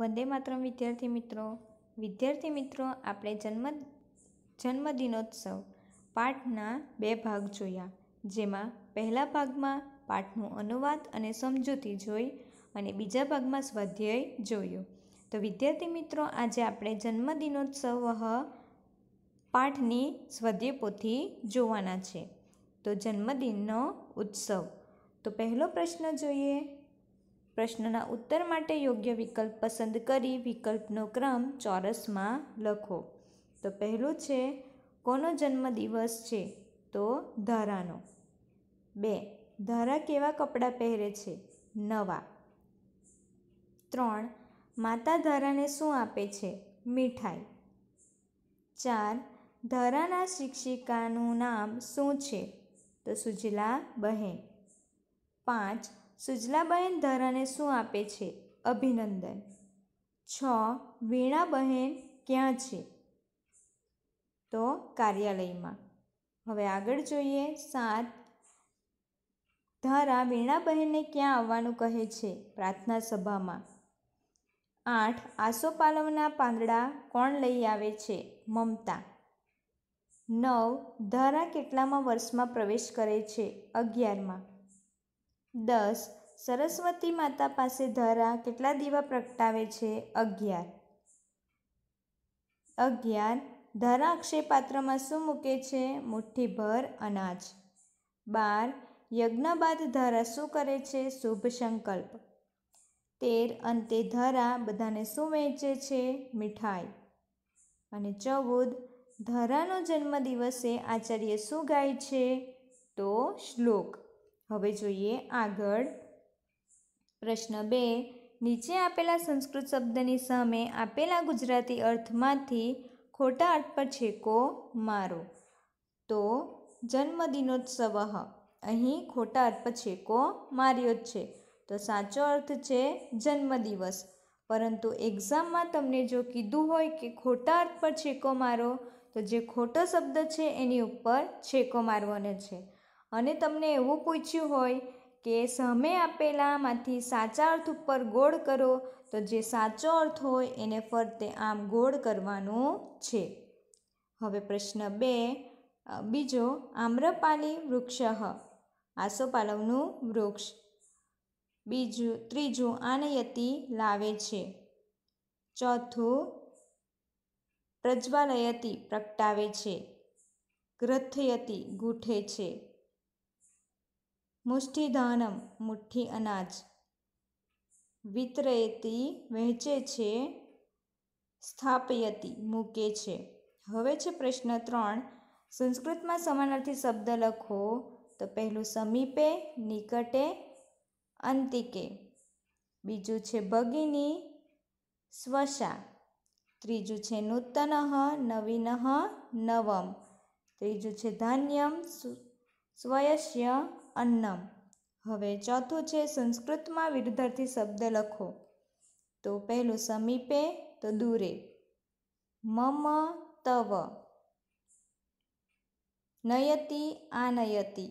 વંદે માતરમ વિદ્યાર્થી મિત્રો વિદ્યાર્થી મિત્રો આપણે જન્મ જન્મદિનોત્સવ પાઠના બે ભાગ જોયા જેમાં પહેલા ભાગમાં પાઠનું અનુવાદ અને સમજૂતી જોઈ અને બીજા ભાગમાં સ્વાધ્યાય જોયો તો વિદ્યાર્થી મિત્રો આજે આપણે જન્મદિનોત્સવ પાઠની સ્વાધ્યાય પોથી જોવાના છે તો જન્મદિનનો ઉત્સવ તો પહેલો પ્રશ્ન જોઈએ પ્રશ્નના ઉત્તર માટે યોગ્ય વિકલ્પ પસંદ કરી વિકલ્પનો ક્રમ ચોરસમાં લખો તો પહેલું છે કોનો જન્મદિવસ છે તો ધારાનો બે ધારા કેવા કપડાં પહેરે છે નવા ત્રણ માતા ધારાને શું આપે છે મીઠાઈ ચાર ધારાના શિક્ષિકાનું નામ શું છે તો સુજલા બહેન પાંચ સુજલાબહેન ધરાને શું આપે છે અભિનંદન છ વીણાબહેન ક્યાં છે તો કાર્યાલયમાં હવે આગળ જોઈએ સાત ધારા વીણાબહેનને ક્યાં આવવાનું કહે છે પ્રાર્થના સભામાં આઠ આસોપાલવના પાંદડા કોણ લઈ આવે છે મમતા નવ ધારા કેટલામાં વર્ષમાં પ્રવેશ કરે છે અગિયારમાં દસ સરસ્વતી માતા પાસે ધરા કેટલા દીવા પ્રગટાવે છે અગિયાર અગિયાર ધરા અક્ષયપાત્રમાં શું મૂકે છે મુઠ્ઠીભર અનાજ બાર યજ્ઞ બાદ ધરા શું કરે છે શુભ સંકલ્પ તેર અંતે ધરા બધાને શું વહેંચે છે મીઠાઈ અને ચૌદ ધરાનો દિવસે આચાર્ય શું ગાય છે તો શ્લોક હવે જોઈએ આગળ પ્રશ્ન બે નીચે આપેલા સંસ્કૃત શબ્દની સામે આપેલા ગુજરાતી અર્થમાંથી ખોટા અર્થ પર છેકો મારો તો જન્મદિનોત્સવ અહીં ખોટા અર્થ પર છેકો માર્યો જ છે તો સાચો અર્થ છે જન્મદિવસ પરંતુ એક્ઝામમાં તમને જો કીધું હોય કે ખોટા અર્થ પર છેકો મારો તો જે ખોટો શબ્દ છે એની ઉપર છેકો મારવાનો છે અને તમને એવું પૂછ્યું હોય કે સામે આપેલામાંથી સાચા અર્થ ઉપર ગોળ કરો તો જે સાચો અર્થ હોય એને ફરતે આમ ગોળ કરવાનો છે હવે પ્રશ્ન બે બીજો આમ્રપાલી વૃક્ષ આસોપાલવનું વૃક્ષ બીજું ત્રીજું આનયતિ લાવે છે ચોથું પ્રજ્વાલયતી પ્રગટાવે છે ગ્રથયતી ગૂંઠે છે મુષ્ટિદાનમ મુઠ્ઠી અનાજ વિતરેતી વહેંચે છે સ્થાપયતી મૂકે છે હવે છે પ્રશ્ન ત્રણ સંસ્કૃતમાં સમાનાર્થી શબ્દ લખો તો પહેલું સમીપે નિકટે અંતિકે બીજું છે ભગિની સ્વશા ત્રીજું છે નૂતન નવીન નવમ ત્રીજું છે ધાન્યમ સ્વયસ્ય અન્નમ હવે ચોથું છે સંસ્કૃતમાં વિરુદ્ધાર્થી શબ્દ લખો તો પહેલું સમીપે તો દૂરે મમ તવ નયતિ આનયતિ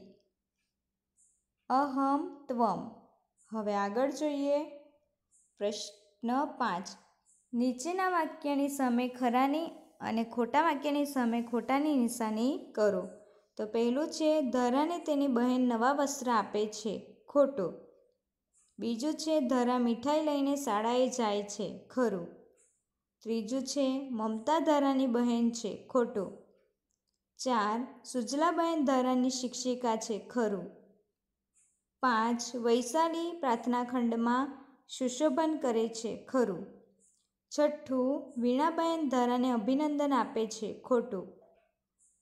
અહમ ત્વમ હવે આગળ જોઈએ પ્રશ્ન પાંચ નીચેના વાક્યની સામે ખરાની અને ખોટા વાક્યની સામે ખોટાની નિશાની કરો તો પહેલું છે ધરાને તેની બહેન નવા વસ્ત્ર આપે છે ખોટું બીજું છે ધરા મીઠાઈ લઈને શાળાએ જાય છે ખરું ત્રીજું છે મમતા ધારાની બહેન છે ખોટું ચાર સુજલાબહેન ધારાની શિક્ષિકા છે ખરું પાંચ વૈશાલી પ્રાર્થના ખંડમાં સુશોભન કરે છે ખરું છઠ્ઠું વીણાબહેન ધારાને અભિનંદન આપે છે ખોટું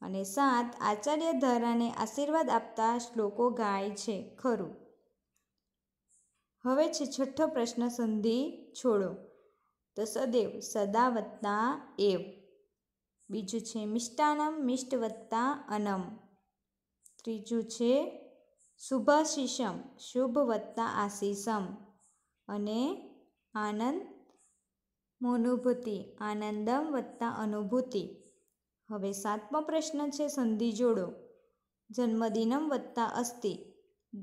અને સાત આચાર્ય ધારાને આશીર્વાદ આપતા શ્લોકો ગાય છે ખરું હવે છે છઠ્ઠો પ્રશ્ન સંધિ છોડો તો સદૈવ સદા વત્તા એવ બીજું છે મિષ્ટાનમ મિષ્ટ વત્તા અનમ ત્રીજું છે શુભાશીષમ શુભ વત્તા આશીષમ અને આનંદ મોનુભૂતિ આનંદમ વત્તા અનુભૂતિ હવે સાતમો પ્રશ્ન છે સંધિ જોડો જન્મદિનમ વત્તા અસ્તિ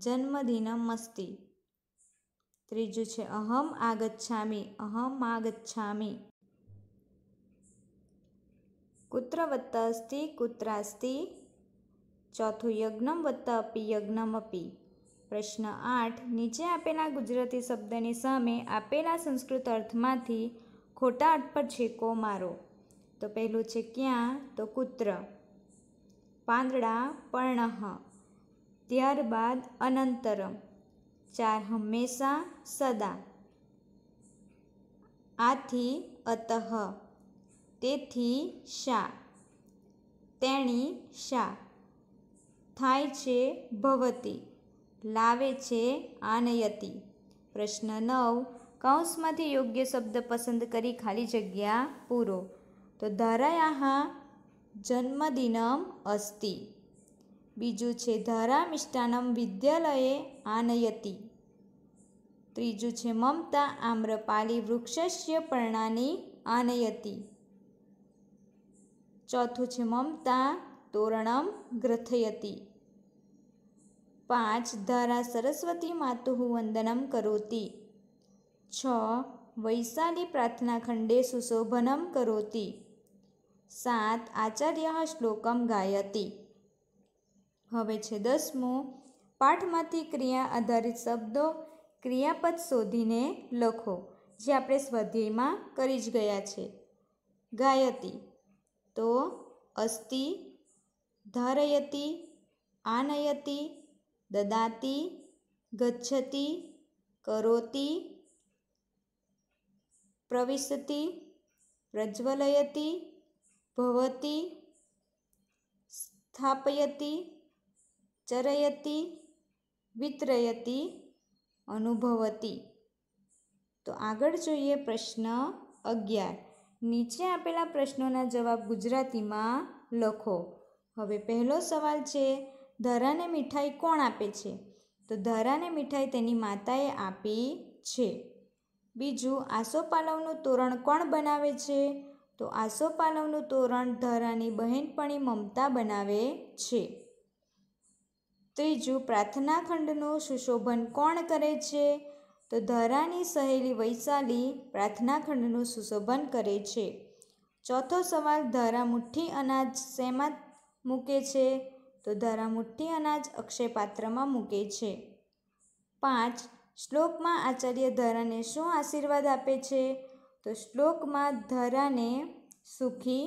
જન્મદિનમ અસ્તિ ત્રીજું છે અહમ આગચ્છામી અહમ આગચ્છામી કુત્ર વત્તા અસ્તિ કુત્રાસ્તિ ચોથું યજ્ઞમ વત્તા અપી યજ્ઞમ અપી પ્રશ્ન આઠ નીચે આપેલા ગુજરાતી શબ્દની સામે આપેલા સંસ્કૃત અર્થમાંથી ખોટા અર્થ પર છેકો મારો તો પહેલું છે ક્યાં તો કુત્ર પાંદડા પર્ણહ ત્યારબાદ અનંતરમ ચાર હંમેશા સદા આથી અતઃ તેથી શા તેણી શા થાય છે ભવતી લાવે છે આનયતી પ્રશ્ન નવ કૌંસમાંથી યોગ્ય શબ્દ પસંદ કરી ખાલી જગ્યા પૂરો તો ધારાયા જન્મદિનમ અસ્તિ બીજું છે ધારા મિષ્ટાનમ વિદ્યાલયે આનયતી ત્રીજું છે મમતા આમ્રપાલી વૃક્ષસ્ય પર્ણાની આનયતી ચોથું છે મમતા તોરણમ ગ્રથયતી પાંચ ધારા સરસ્વતી માતુ વંદનમ કરોતી છ વૈશાલી પ્રાર્થના ખંડે સુશોભનમ કરોતી સાત આચાર્ય શ્લોકમ ગાયતી હવે છે દસમું પાઠમાંથી ક્રિયા આધારિત શબ્દો ક્રિયાપદ શોધીને લખો જે આપણે સ્વાધ્યાયમાં કરી જ ગયા છે ગાયતી તો અસ્તિ ધારયતી આનયતી દદાતી ગચ્છતી કરોતી પ્રવિશતી પ્રજ્વલયતી ભવતી સ્થાપયતી ચરયતી વિતરયતી અનુભવતી તો આગળ જોઈએ પ્રશ્ન અગિયાર નીચે આપેલા પ્રશ્નોના જવાબ ગુજરાતીમાં લખો હવે પહેલો સવાલ છે ધરાને મીઠાઈ કોણ આપે છે તો ધરાને મીઠાઈ તેની માતાએ આપી છે બીજું આસોપાલવનું તોરણ કોણ બનાવે છે તો આસોપાલવનું તોરણ ધારાની બહેનપણી મમતા બનાવે છે ત્રીજું પ્રાર્થના ખંડનું સુશોભન કોણ કરે છે તો ધારાની સહેલી વૈશાલી પ્રાર્થના ખંડનું સુશોભન કરે છે ચોથો સવાલ ધારા મુઠ્ઠી અનાજ શેમાં મૂકે છે તો ધારા મુઠ્ઠી અનાજ અક્ષયપાત્રમાં મૂકે છે પાંચ શ્લોકમાં આચાર્ય ધારાને શું આશીર્વાદ આપે છે તો શ્લોકમાં ધરાને સુખી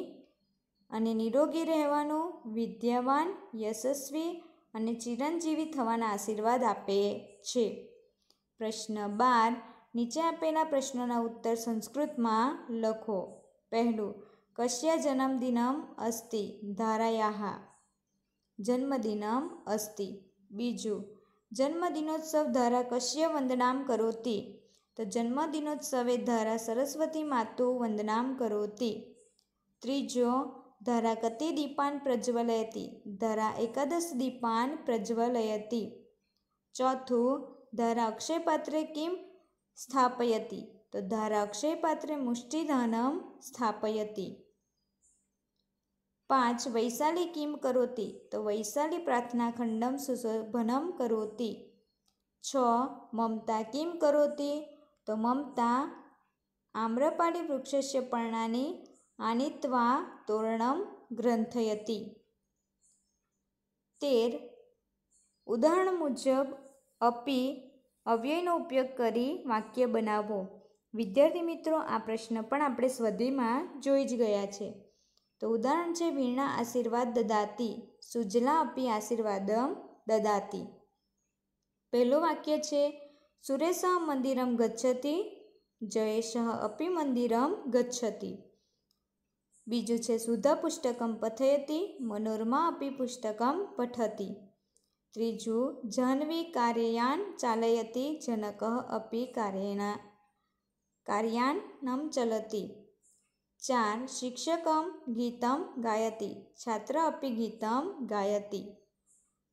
અને નિરોગી રહેવાનું વિદ્યાવાન યશસ્વી અને ચિરંજીવી થવાના આશીર્વાદ આપે છે પ્રશ્ન બાર નીચે આપેલા પ્રશ્નોના ઉત્તર સંસ્કૃતમાં લખો પહેલું કશ્ય જન્મદિનમ અસ્તિ ધારાયાહા જન્મદિનમ અસ્તિ બીજું જન્મદિનોત્સવ ધારા કશ્ય વંદનામ કરોતી તો જન્મદિનોત્સવે ધારા સરસ્વતી માતુ વંદનામ કરોતી ત્રીજો ધારા કતિ દીપાન પ્રજ્વલયતી ધારા એકાદશ દીપાન પ્રજ્વલયતી ચોથું ધારા અક્ષયપાત્રે કિમ સ્થાપયતી તો ધારા અક્ષયપાત્રે મુષ્ટિધાનમ સ્થાપયતી પાંચ વૈશાલી કિમ કરોતી તો વૈશાલી પ્રાર્થના ખંડમ સુશોભનમ કરોતી છ મમતા કિમ કરોતી તો મમતા આમ્રપાણી વૃક્ષસ્ય પર્ણાની આનિત્વા તોરણમ ગ્રંથયતી તેર ઉદાહરણ મુજબ અપી અવ્યયનો ઉપયોગ કરી વાક્ય બનાવો વિદ્યાર્થી મિત્રો આ પ્રશ્ન પણ આપણે સ્વધીમાં જોઈ જ ગયા છે તો ઉદાહરણ છે વીણા આશીર્વાદ દદાતી સુજલા અપી આશીર્વાદમ દદાતી પહેલું વાક્ય છે સુરેશઃ મંદિરમ ગચ્છતિ જયેશ અપી મંદિરમ ગચ્છતિ બીજું છે સુધા પુસ્તકમ પઠયતી મનોરમા અપી પુસ્તકમ પઠતી ત્રીજું જાહ્નવી કાર્યયાન ચાલયતી જનક અપી કાર્યણા કાર્યાનમ ચલતી ચાર શિક્ષકમ ગીતમ ગાયતી છાત્ર અપી ગીતમ ગાયતી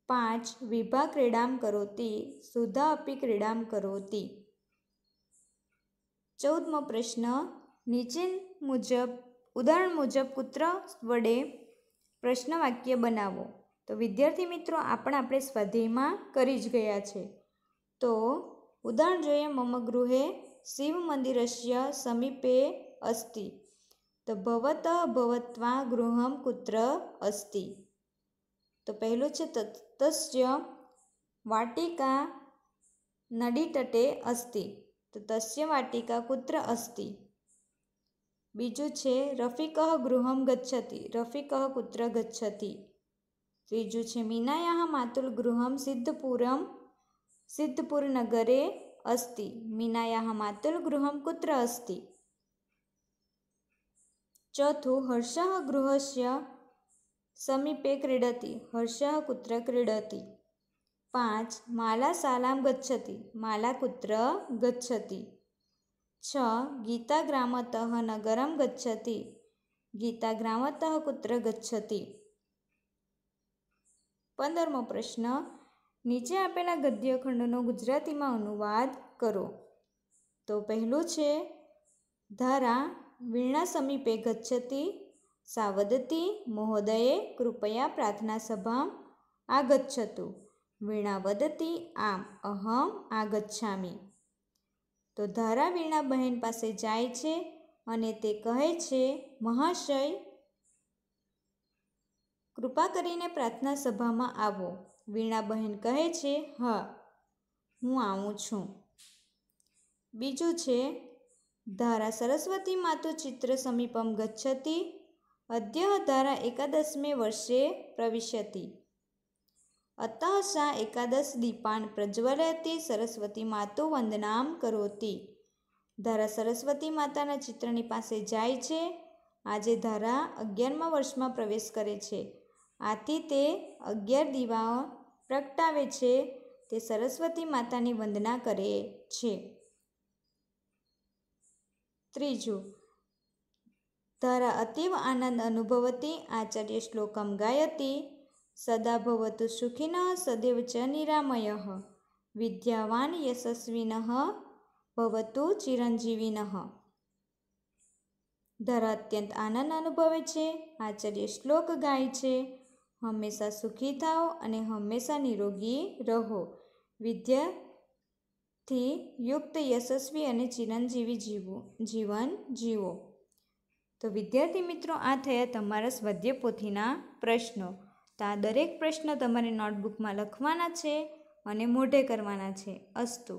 પાંच विभा क्रीडां करोति सुधा अपि क्रीडां करोति ચૌદમો પ્રશ્ન નીચે મુજબ ઉદાહરણ મુજબ કૂત્ર વડે પ્રશ્ન વાક્ય બનાવો તો વિદ્યાર્થી મિત્રો આપણે આપણે સ્વાધ્યાયમાં કરી જ ગયા છે તો ઉદાહરણ જોઈએ મમ ગૃહે શિવ મંદિરસ્ય સમીપે અસ્તિ તો ભવત ભવત્વા ગૃહમ કુત્ર અસ્તિ તો પહેલું છે તસ્ય વાટિકા નદીતટે અસ્તિ તો તસ્ય વાટિકા કુત્ર અસ્તિ બીજું છે રફિકહ ગૃહમ ગચ્છતિ રફિકહ કુત્ર ગચ્છતિ ત્રીજું છે મીનાયા માતુલ ગૃહમ સિદ્ધપુરમ સિદ્ધપુર નગરે અસ્તિ મીનાયા માતુલ ગૃહમ કુત્ર અસ્તિ ચોથું હર્ષ ગૃહસ્ય સમીપે ક્रीडति हर्षः कुत्र क्रीडति પાંચ માલા સાલામ ગચ્છતિ માલા કુત્ર ગચ્છતિ છ ગીતા ગ્રામત નગરમ ગચ્છતિ ગીતા ગ્રામતઃ કુત્ર ગચ્છતિ પંદરમો પ્રશ્ન નીચે આપેલા ગદ્યખંડનો ગુજરાતીમાં અનુવાદ કરો તો પહેલું છે ધારા વીણા સમીપે ગચ્છતી સાવદતી મહોદયે કૃપયા પ્રાર્થનાસભામ આગચ્છતુ વીણા વદતી આમ અહમ આગચ્છામી તો ધારા વીણા બહેન પાસે જાય છે અને તે કહે છે મહાશય કૃપા કરીને પ્રાર્થના સભામાં આવો વીણા બહેન કહે છે હા હું આવું છું બીજું છે ધારા સરસ્વતી માતુ ચિત્ર સમીપમ ગચ્છતી અધ્યધારા એકાદશમે વર્ષે પ્રવિશતિ અતઃ સા એકાદશ દીપાન પ્રજ્વલયતી સરસ્વતી માતો વંદનામ કરોતી ધારા સરસ્વતી માતાના ચિત્રની પાસે જાય છે આજે ધારા અગિયારમા વર્ષમાં પ્રવેશ કરે છે આથી તે અગિયાર દીવા પ્રગટાવે છે તે સરસ્વતી માતાની વંદના કરે છે ત્રીજું તારા અતીવ આનંદ અનુભવતી આચાર્ય શ્લોકમ ગાયતી સદા ભવતુ સુખિન સદૈવ ચ નિરામય વિદ્યાવાન યશસ્વીન ભવતુ ચિરંજીવીન ધરા અત્યંત આનંદ અનુભવે છે આચાર્ય શ્લોક ગાય છે હંમેશા સુખી થાઓ અને હંમેશા નિરોગી રહો વિદ્યાથી યુક્ત યશસ્વી અને ચિરંજીવી જીવો જીવન જીવો તો વિદ્યાર્થી મિત્રો આ થયા તમારા સ્વાધ્યાય પોથીના પ્રશ્નો તો આ દરેક પ્રશ્ન તમારે નોટબુકમાં લખવાના છે અને મોઢે કરવાના છે અસ્તુ